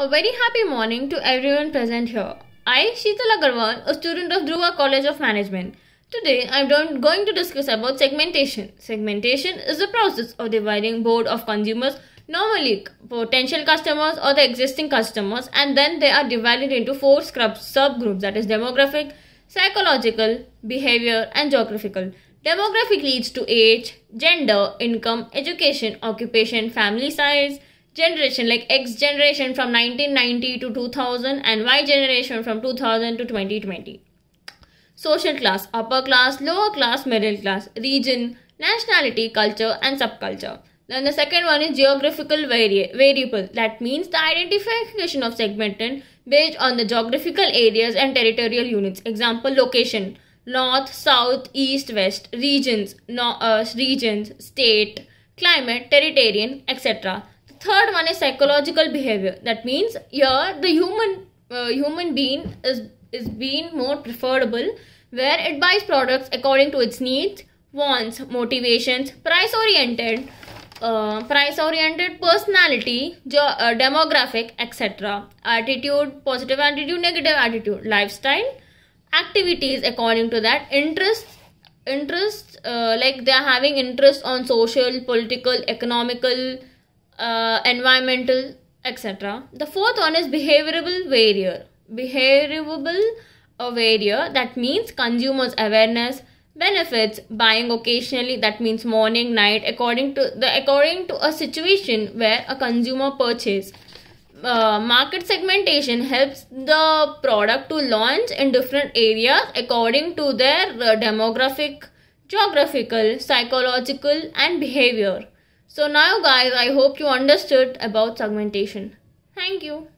A very happy morning to everyone present here. I, Sheetal Agarwal, a student of Dhruva College of Management. Today, I am going to discuss about segmentation. Segmentation is the process of dividing board of consumers, normally potential customers or the existing customers, and then they are divided into four subgroups that is demographic, psychological, behavior, and geographical. Demographic leads to age, gender, income, education, occupation, family size, generation like X generation from 1990 to 2000 and Y generation from 2000 to 2020. Social class, upper class, lower class, middle class, region, nationality, culture and subculture. Then the second one is geographical vari variable. That means the identification of segmentation based on the geographical areas and territorial units. Example, location, north, south, east, west, regions, no, uh, regions, state, climate, territorial, etc third one is psychological behavior that means here the human uh, human being is is being more preferable where it buys products according to its needs wants motivations price oriented uh, price oriented personality uh, demographic etc attitude positive attitude negative attitude lifestyle activities according to that interests interests uh, like they are having interest on social political economical uh, environmental, etc. The fourth one is behavioral barrier. Behavioral barrier that means consumers' awareness, benefits, buying occasionally that means morning, night according to the according to a situation where a consumer purchase. Uh, market segmentation helps the product to launch in different areas according to their uh, demographic, geographical, psychological, and behavior. So now guys, I hope you understood about segmentation. Thank you.